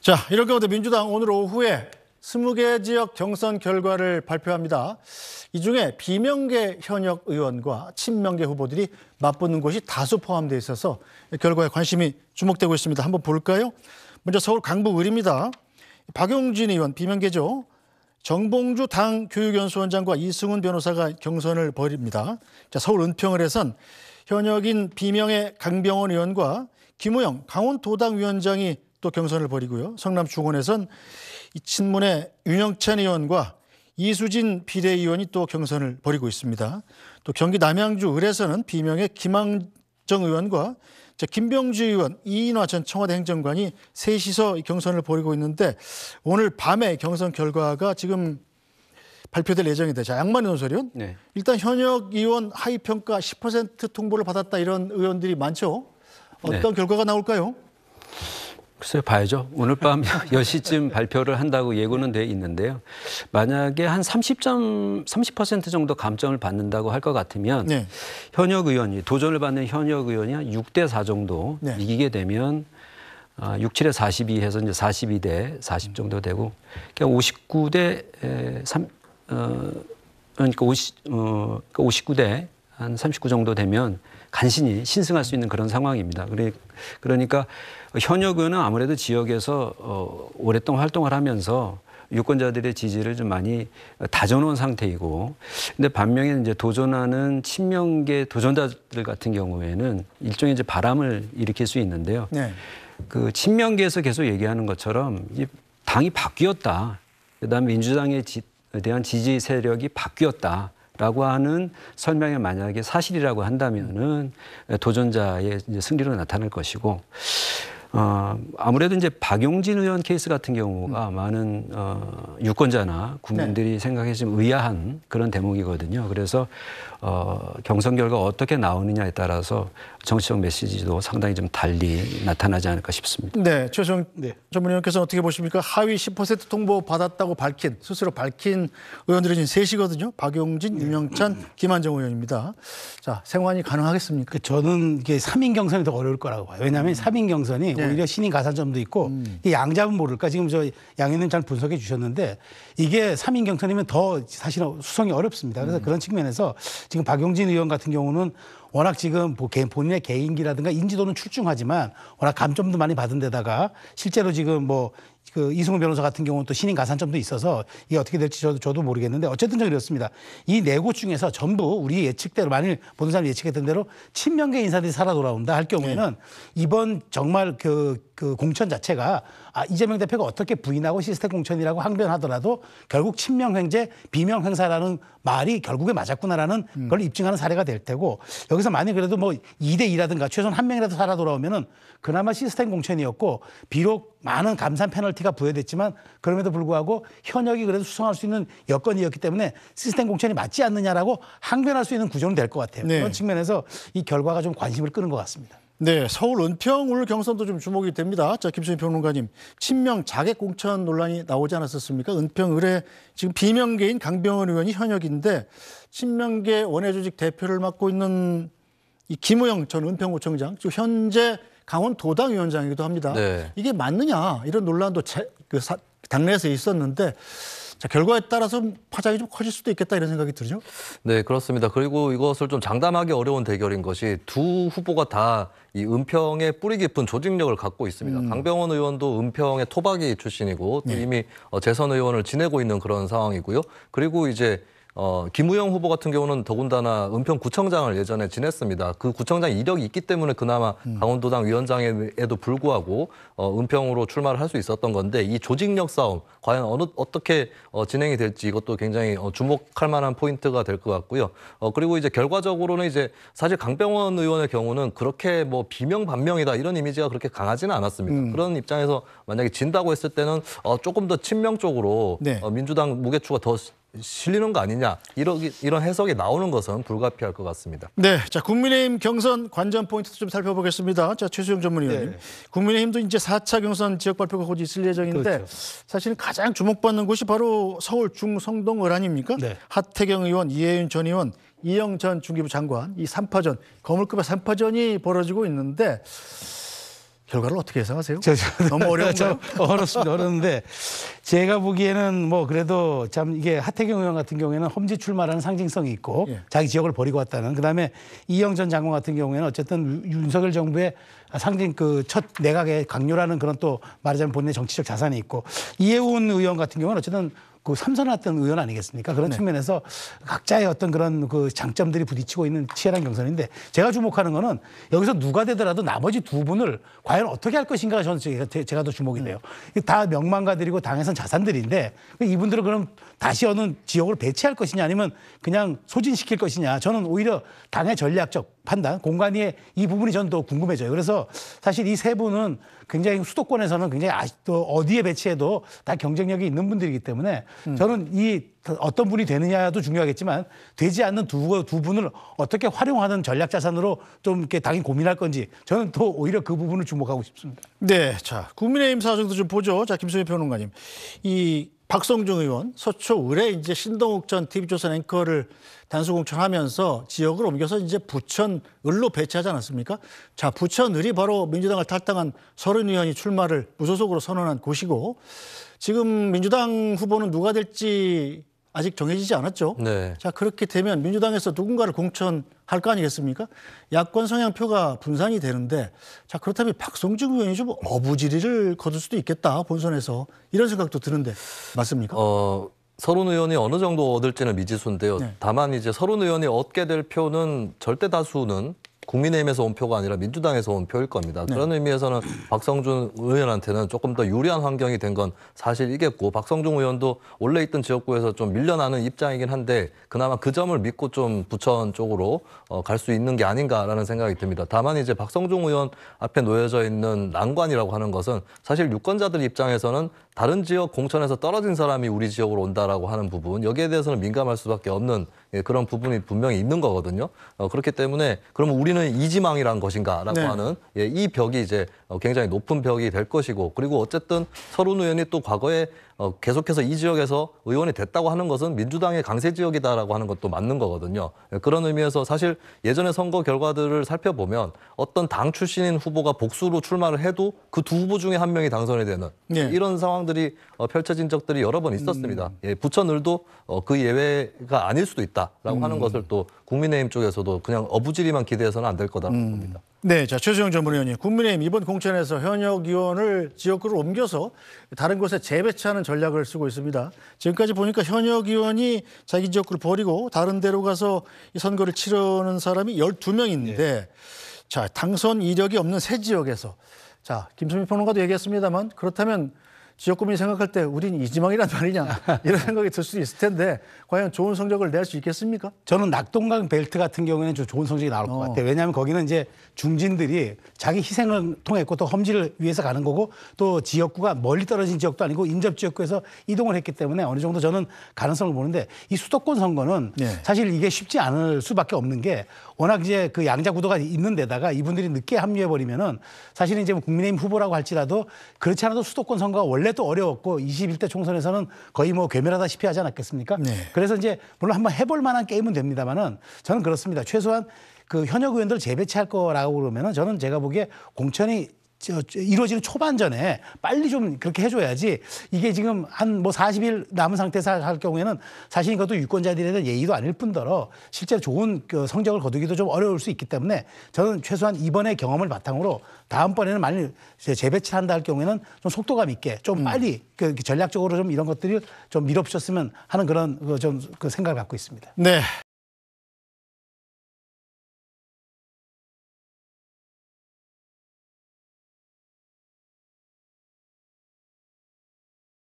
자, 이럴 경우 민주당 오늘 오후에 20개 지역 경선 결과를 발표합니다. 이 중에 비명계 현역 의원과 친명계 후보들이 맞붙는 곳이 다수 포함되어 있어서 결과에 관심이 주목되고 있습니다. 한번 볼까요? 먼저 서울 강북 을입니다. 박용진 의원 비명계죠. 정봉주 당 교육연수원장과 이승훈 변호사가 경선을 벌입니다. 자, 서울 은평을해선 현역인 비명의 강병원 의원과 김우영 강원도당 위원장이 또 경선을 벌이고요. 성남 중원에선 이 친문의 윤영찬 의원과 이수진 비례의원이 또 경선을 벌이고 있습니다. 또 경기 남양주 을에서는 비명의 김항정 의원과 김병주 의원, 이인화 전 청와대 행정관이 셋이서 경선을 벌이고 있는데 오늘 밤에 경선 결과가 지금 발표될 예정인데 자 양만희 논설위원 네. 일단 현역 의원 하위 평가 10% 통보를 받았다 이런 의원들이 많죠. 네. 어떤 네. 결과가 나올까요? 글쎄요, 봐야죠. 오늘 밤 10시쯤 발표를 한다고 예고는 돼 있는데요. 만약에 한 30점, 30% 정도 감점을 받는다고 할 것 같으면 네. 현역 의원이, 도전을 받는 현역 의원이 한 6대 4 정도 네. 이기게 되면 아, 6, 7에 42 해서 이제 42대 40 정도 되고 그러니까 59대 3, 어, 그러니까 50, 어, 그러니까 59대 한 39 정도 되면 간신히 신승할 수 있는 그런 상황입니다. 그러니까 현역 은 아무래도 지역에서 어, 오랫동안 활동을 하면서 유권자들의 지지를 좀 많이 다져놓은 상태이고, 근데 반면에 이제 도전하는 친명계 도전자들 같은 경우에는 일종의 이제 바람을 일으킬 수 있는데요. 네. 그 친명계에서 계속 얘기하는 것처럼 이 당이 바뀌었다. 그다음 민주당에 대한 지지 세력이 바뀌었다. 라고 하는 설명이 만약에 사실이라고 한다면은 도전자의 승리로 나타날 것이고, 어, 아무래도 이제 박용진 의원 케이스 같은 경우가 음. 많은 어, 유권자나 국민들이 네. 생각해 지 의아한 그런 대목이거든요. 그래서 어, 경선 결과 어떻게 나오느냐에 따라서 정치적 메시지도 상당히 좀 달리 나타나지 않을까 싶습니다. 네, 최종 네. 전문위원께서 어떻게 보십니까? 하위 10% 통보 받았다고 밝힌 스스로 밝힌 의원들이 지금 셋이거든요. 박용진, 유명찬 네. 김한정 의원입니다. 자, 생환이 가능하겠습니까? 그 저는 이게 3인 경선이 더 어려울 거라고 봐요. 왜냐하면 음. 3인 경선이 네. 오히려 신인 가산점도 있고 음. 양자은 모를까 지금 저양의는잘 분석해 주셨는데 이게 3인 경선이면 더 사실 은 수성이 어렵습니다. 그래서 음. 그런 측면에서 지금 박용진 의원 같은 경우는 워낙 지금 뭐 개 본인 대통의 개인기라든가 인지도는 출중하지만 워낙 감점도 많이 받은 데다가 실제로 지금 뭐그 이승우 변호사 같은 경우는 또 신인 가산점도 있어서 이게 어떻게 될지 저도, 저도 모르겠는데 어쨌든 저 그렇습니다. 이 네 곳 중에서 전부 우리 예측대로 만일 보든 사람이 예측했던 대로 친명계 인사들이 살아 돌아온다 할 경우에는 네. 이번 정말 그, 그 공천 자체가 아, 이재명 대표가 어떻게 부인하고 시스템 공천이라고 항변하더라도 결국 친명 행재 비명 행사라는 말이 결국에 맞았구나라는 음. 걸 입증하는 사례가 될 테고 여기서 만약 그래도 뭐 2대 2라든가 최소한 한 명이라도 살아 돌아오면은 그나마 시스템 공천이었고 비록 많은 감산 페널티가 부여됐지만 그럼에도 불구하고 현역이 그래도 수성할 수 있는 여건이었기 때문에 시스템 공천이 맞지 않느냐라고 항변할 수 있는 구조는 될 것 같아요. 네. 그런 측면에서 이 결과가 좀 관심을 끄는 것 같습니다. 네, 서울 은평 울 경선도 좀 주목이 됩니다. 자, 김수희 평론가님, 친명 자객 공천 논란이 나오지 않았었습니까? 은평 을에 지금 비명계인 강병원 의원이 현역인데 친명계 원외 조직 대표를 맡고 있는 이 김우영 전 은평구청장, 현재 강원 도당 위원장이기도 합니다. 네. 이게 맞느냐 이런 논란도 제, 그 사, 당내에서 있었는데 자, 결과에 따라서 파장이 좀 커질 수도 있겠다 이런 생각이 들죠? 네, 그렇습니다. 그리고 이것을 좀 장담하기 어려운 대결인 것이 두 후보가 다이 은평의 뿌리 깊은 조직력을 갖고 있습니다. 음. 강병원 의원도 은평의 토박이 출신이고 네. 이미 어, 재선 의원을 지내고 있는 그런 상황이고요. 그리고 이제 어, 김우영 후보 같은 경우는 더군다나 은평구청장을 예전에 지냈습니다. 그 구청장 이력이 있기 때문에 그나마 음. 강원도당 위원장에도 불구하고 어, 은평으로 출마를 할 수 있었던 건데 이 조직력 싸움 과연 어느 어떻게 어, 진행이 될지 이것도 굉장히 어, 주목할 만한 포인트가 될 것 같고요. 어, 그리고 이제 결과적으로는 이제 사실 강병원 의원의 경우는 그렇게 뭐 비명 반명이다 이런 이미지가 그렇게 강하지는 않았습니다. 음. 그런 입장에서 만약에 진다고 했을 때는 어, 조금 더 친명 쪽으로 네. 어, 민주당 무게추가 더 실리는 거 아니냐 이런 이런 해석이 나오는 것은 불가피할 것 같습니다. 네, 자 국민의힘 경선 관전 포인트 좀 살펴보겠습니다. 자 최수영 전문위원님, 네. 국민의힘도 이제 4차 경선 지역 발표가 곧 있을 예정인데 그렇죠. 사실 가장 주목받는 곳이 바로 서울 중성동 을 아닙니까? 네. 하태경 의원, 이혜윤 전 의원, 이영 전 중기부 장관 이 3파전 거물급의 3파전이 벌어지고 있는데. 결과를 어떻게 예상하세요? 저, 저, 너무 어려운가요? 어렵습니다. 어려운데 제가 보기에는 뭐 그래도 참 이게 하태경 의원 같은 경우에는 험지 출마라는 상징성이 있고 예. 자기 지역을 버리고 왔다는 그다음에 이영 전 장관 같은 경우에는 어쨌든 윤석열 정부의 상징 그 첫 내각의 강요라는 그런 또 말하자면 본인의 정치적 자산이 있고 이해훈 의원 같은 경우는 어쨌든 그 삼선했던 의원 아니겠습니까? 그런 네. 측면에서 각자의 어떤 그런 그 장점들이 부딪히고 있는 치열한 경선인데 제가 주목하는 거는 여기서 누가 되더라도 나머지 두 분을 과연 어떻게 할 것인가 가 저는 제가 더 주목이 돼요. 음. 다 명망가들이고 당에선 자산들인데 그 이분들을 그럼 다시 어느 지역으로 배치할 것이냐 아니면 그냥 소진시킬 것이냐 저는 오히려 당의 전략적 판단, 공간이의이 부분이 전는또 궁금해져요. 그래서 사실 이 세 분은 굉장히 수도권에서는 굉장히 아직도 어디에 배치해도 다 경쟁력이 있는 분들이기 때문에 음. 저는 이 어떤 분이 되느냐도 중요하겠지만 되지 않는 두, 두 분을 어떻게 활용하는 전략 자산으로 좀 이렇게 당연히 고민할 건지 저는 또 오히려 그 부분을 주목하고 싶습니다. 네. 자, 국민의힘 사정도 좀 보죠. 자, 김수현 평론가님. 이 박성중 의원 서초 의에 이제 신동욱 전 TV조선 앵커를 단수 공천하면서 지역을 옮겨서 이제 부천 을로 배치하지 않았습니까? 자, 부천 을이 바로 민주당을 탈당한 서른 의원이 출마를 무소속으로 선언한 곳이고 지금 민주당 후보는 누가 될지 아직 정해지지 않았죠. 네. 자 그렇게 되면 민주당에서 누군가를 공천할 거 아니겠습니까? 야권 성향표가 분산이 되는데 자 그렇다면 박성중 의원이 좀 어부지리를 거둘 수도 있겠다 본선에서 이런 생각도 드는데 맞습니까? 어... 서른 의원이 어느 정도 얻을지는 미지수인데요. 네. 다만 이제 서른 의원이 얻게 될 표는 절대 다수는 국민의힘에서 온 표가 아니라 민주당에서 온 표일 겁니다. 네. 그런 의미에서는 박성준 의원한테는 조금 더 유리한 환경이 된 건 사실이겠고 박성준 의원도 원래 있던 지역구에서 좀 밀려나는 입장이긴 한데 그나마 그 점을 믿고 좀 부천 쪽으로 어, 갈수 있는 게 아닌가라는 생각이 듭니다. 다만 이제 박성준 의원 앞에 놓여져 있는 난관이라고 하는 것은 사실 유권자들 입장에서는 다른 지역 공천에서 떨어진 사람이 우리 지역으로 온다라고 하는 부분 여기에 대해서는 민감할 수밖에 없는 예, 그런 부분이 분명히 있는 거거든요. 어, 그렇기 때문에 그러면 우리는 이지망이란 것인가라고 네. 하는 예, 이 벽이 이제 어, 굉장히 높은 벽이 될 것이고 그리고 어쨌든 서른 의원이 또 과거에 어, 계속해서 이 지역에서 의원이 됐다고 하는 것은 민주당의 강세 지역이다라고 하는 것도 맞는 거거든요. 예, 그런 의미에서 사실 예전의 선거 결과들을 살펴보면 어떤 당 출신인 후보가 복수로 출마를 해도 그 두 후보 중에 한 명이 당선이 되는 네. 이런 상황들이 어, 펼쳐진 적들이 여러 번 있었습니다. 음. 예, 부천을도 그 예외가 아닐 수도 있다라고 음. 하는 것을 또 국민의힘 쪽에서도 그냥 어부지리만 기대해서는 안 될 거다라고 음. 봅니다. 네, 자 최수영 전문위원님, 국민의힘 이번 공천에서 현역 의원을 지역구로 옮겨서 다른 곳에 재배치하는 전략을 쓰고 있습니다. 지금까지 보니까 현역 의원이 자기 지역구를 버리고 다른 데로 가서 선거를 치르는 사람이 12명인데, 네. 자 당선 이력이 없는 새 지역에서, 자 김수민 평론가도 얘기했습니다만 그렇다면 지역구민이 생각할 때 우린 이지망이란 말이냐 이런 생각이 들 수도 있을 텐데 과연 좋은 성적을 낼 수 있겠습니까? 저는 낙동강 벨트 같은 경우에는 좀 좋은 성적이 나올 것 어. 같아요. 왜냐하면 거기는 이제 중진들이 자기 희생을 통했고 또 험지를 위해서 가는 거고 또 지역구가 멀리 떨어진 지역도 아니고 인접 지역구에서 이동을 했기 때문에 어느 정도 저는 가능성을 보는데 이 수도권 선거는 네. 사실 이게 쉽지 않을 수밖에 없는 게 워낙 이제 그 양자 구도가 있는 데다가 이분들이 늦게 합류해 버리면은 사실은 이제 뭐 국민의힘 후보라고 할지라도 그렇지 않아도 수도권 선거가 원래 그래도 어려웠고 21대 총선에서는 거의 뭐 괴멸하다시피 하지 않았겠습니까? 네. 그래서 이제 물론 한번 해볼 만한 게임은 됩니다만은 저는 그렇습니다. 최소한 그 현역 의원들 재배치할 거라고 그러면은 저는 제가 보기에 공천이 저, 이루어지는 초반전에 빨리 좀 그렇게 해줘야지 이게 지금 한 뭐 40일 남은 상태에서 할 경우에는 사실 이것도 유권자들에 대한 예의도 아닐 뿐더러 실제 좋은 그 성적을 거두기도 좀 어려울 수 있기 때문에 저는 최소한 이번의 경험을 바탕으로 다음번에는 만일 재배치 를 한다 할 경우에는 좀 속도감 있게 좀 음. 빨리 음. 그 전략적으로 좀 이런 것들이 좀 밀어붙였으면 하는 그런 그 좀그 생각을 갖고 있습니다. 네.